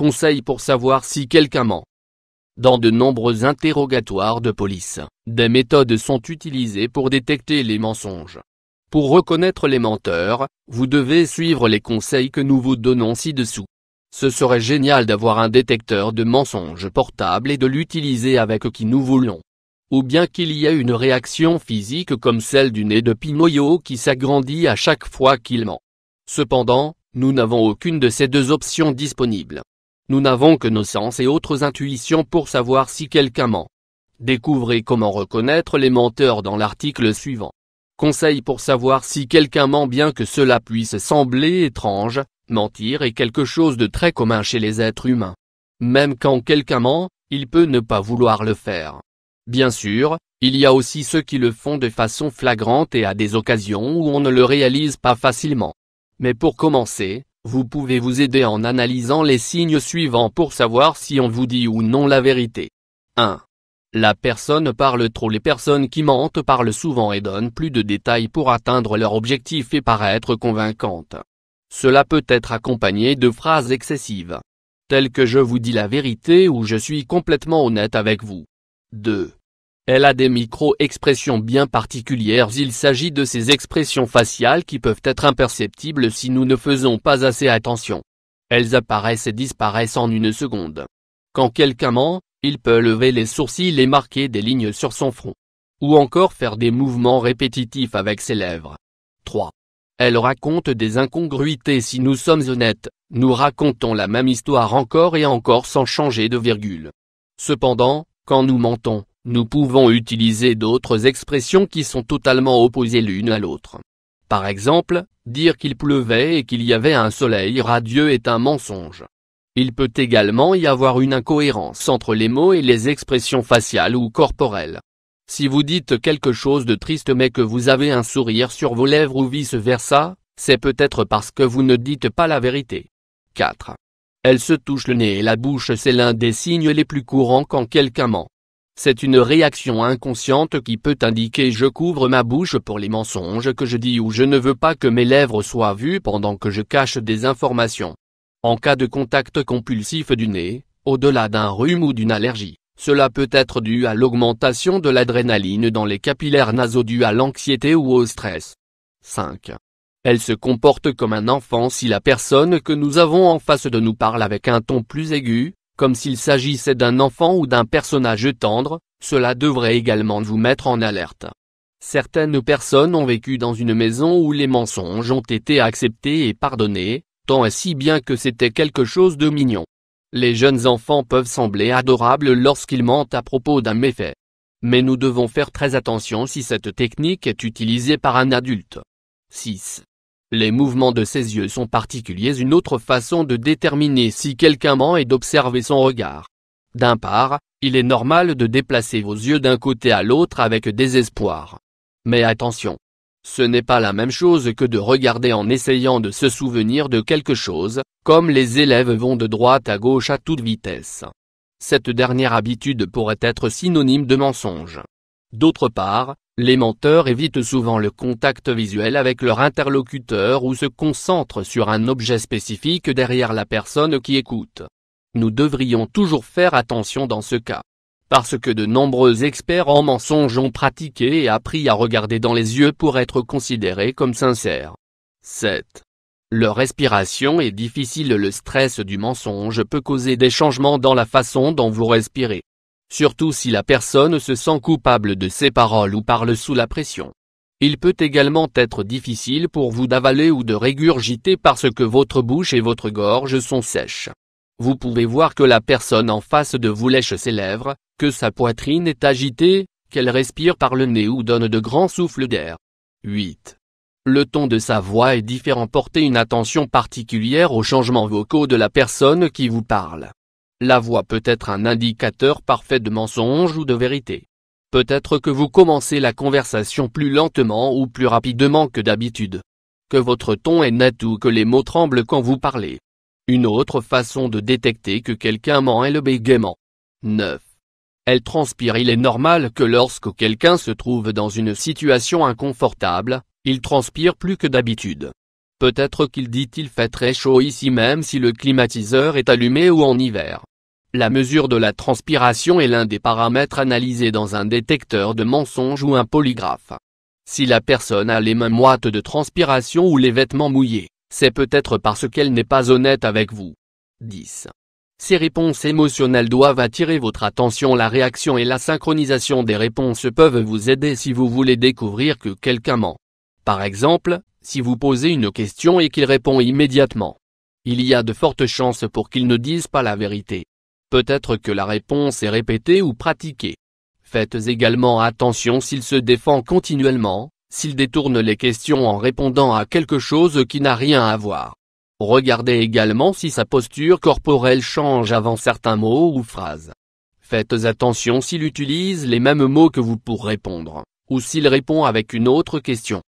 conseils pour savoir si quelqu'un ment. Dans de nombreux interrogatoires de police, des méthodes sont utilisées pour détecter les mensonges. Pour reconnaître les menteurs, vous devez suivre les conseils que nous vous donnons ci-dessous. Ce serait génial d'avoir un détecteur de mensonges portable et de l'utiliser avec qui nous voulons. Ou bien qu'il y ait une réaction physique comme celle du nez de Pinoyo qui s'agrandit à chaque fois qu'il ment. Cependant, nous n'avons aucune de ces deux options disponibles. Nous n'avons que nos sens et autres intuitions pour savoir si quelqu'un ment. Découvrez comment reconnaître les menteurs dans l'article suivant. Conseil pour savoir si quelqu'un ment bien que cela puisse sembler étrange, mentir est quelque chose de très commun chez les êtres humains. Même quand quelqu'un ment, il peut ne pas vouloir le faire. Bien sûr, il y a aussi ceux qui le font de façon flagrante et à des occasions où on ne le réalise pas facilement. Mais pour commencer, vous pouvez vous aider en analysant les signes suivants pour savoir si on vous dit ou non la vérité. 1. La personne parle trop Les personnes qui mentent parlent souvent et donnent plus de détails pour atteindre leur objectif et paraître convaincantes. Cela peut être accompagné de phrases excessives. Telles que je vous dis la vérité ou je suis complètement honnête avec vous. 2. Elle a des micro-expressions bien particulières. Il s'agit de ces expressions faciales qui peuvent être imperceptibles si nous ne faisons pas assez attention. Elles apparaissent et disparaissent en une seconde. Quand quelqu'un ment, il peut lever les sourcils et marquer des lignes sur son front. Ou encore faire des mouvements répétitifs avec ses lèvres. 3. Elle raconte des incongruités si nous sommes honnêtes, nous racontons la même histoire encore et encore sans changer de virgule. Cependant, quand nous mentons, nous pouvons utiliser d'autres expressions qui sont totalement opposées l'une à l'autre. Par exemple, dire qu'il pleuvait et qu'il y avait un soleil radieux est un mensonge. Il peut également y avoir une incohérence entre les mots et les expressions faciales ou corporelles. Si vous dites quelque chose de triste mais que vous avez un sourire sur vos lèvres ou vice-versa, c'est peut-être parce que vous ne dites pas la vérité. 4. Elle se touche le nez et la bouche c'est l'un des signes les plus courants quand quelqu'un ment. C'est une réaction inconsciente qui peut indiquer je couvre ma bouche pour les mensonges que je dis ou je ne veux pas que mes lèvres soient vues pendant que je cache des informations. En cas de contact compulsif du nez, au-delà d'un rhume ou d'une allergie, cela peut être dû à l'augmentation de l'adrénaline dans les capillaires nasaux dû à l'anxiété ou au stress. 5. Elle se comporte comme un enfant si la personne que nous avons en face de nous parle avec un ton plus aigu, comme s'il s'agissait d'un enfant ou d'un personnage tendre, cela devrait également vous mettre en alerte. Certaines personnes ont vécu dans une maison où les mensonges ont été acceptés et pardonnés, tant et si bien que c'était quelque chose de mignon. Les jeunes enfants peuvent sembler adorables lorsqu'ils mentent à propos d'un méfait. Mais nous devons faire très attention si cette technique est utilisée par un adulte. 6. Les mouvements de ses yeux sont particuliers une autre façon de déterminer si quelqu'un ment est d'observer son regard. D'un part, il est normal de déplacer vos yeux d'un côté à l'autre avec désespoir. Mais attention Ce n'est pas la même chose que de regarder en essayant de se souvenir de quelque chose, comme les élèves vont de droite à gauche à toute vitesse. Cette dernière habitude pourrait être synonyme de mensonge. D'autre part, les menteurs évitent souvent le contact visuel avec leur interlocuteur ou se concentrent sur un objet spécifique derrière la personne qui écoute. Nous devrions toujours faire attention dans ce cas. Parce que de nombreux experts en mensonges ont pratiqué et appris à regarder dans les yeux pour être considérés comme sincères. 7. Leur respiration est difficile Le stress du mensonge peut causer des changements dans la façon dont vous respirez surtout si la personne se sent coupable de ses paroles ou parle sous la pression. Il peut également être difficile pour vous d'avaler ou de régurgiter parce que votre bouche et votre gorge sont sèches. Vous pouvez voir que la personne en face de vous lèche ses lèvres, que sa poitrine est agitée, qu'elle respire par le nez ou donne de grands souffles d'air. 8. Le ton de sa voix est différent. Portez une attention particulière aux changements vocaux de la personne qui vous parle. La voix peut être un indicateur parfait de mensonge ou de vérité. Peut-être que vous commencez la conversation plus lentement ou plus rapidement que d'habitude. Que votre ton est net ou que les mots tremblent quand vous parlez. Une autre façon de détecter que quelqu'un ment est le bégaiement. 9. Elle transpire Il est normal que lorsque quelqu'un se trouve dans une situation inconfortable, il transpire plus que d'habitude. Peut-être qu'il dit il fait très chaud ici même si le climatiseur est allumé ou en hiver. La mesure de la transpiration est l'un des paramètres analysés dans un détecteur de mensonges ou un polygraphe. Si la personne a les mains moites de transpiration ou les vêtements mouillés, c'est peut-être parce qu'elle n'est pas honnête avec vous. 10. Ces réponses émotionnelles doivent attirer votre attention. La réaction et la synchronisation des réponses peuvent vous aider si vous voulez découvrir que quelqu'un ment. Par exemple, si vous posez une question et qu'il répond immédiatement. Il y a de fortes chances pour qu'il ne dise pas la vérité. Peut-être que la réponse est répétée ou pratiquée. Faites également attention s'il se défend continuellement, s'il détourne les questions en répondant à quelque chose qui n'a rien à voir. Regardez également si sa posture corporelle change avant certains mots ou phrases. Faites attention s'il utilise les mêmes mots que vous pour répondre, ou s'il répond avec une autre question.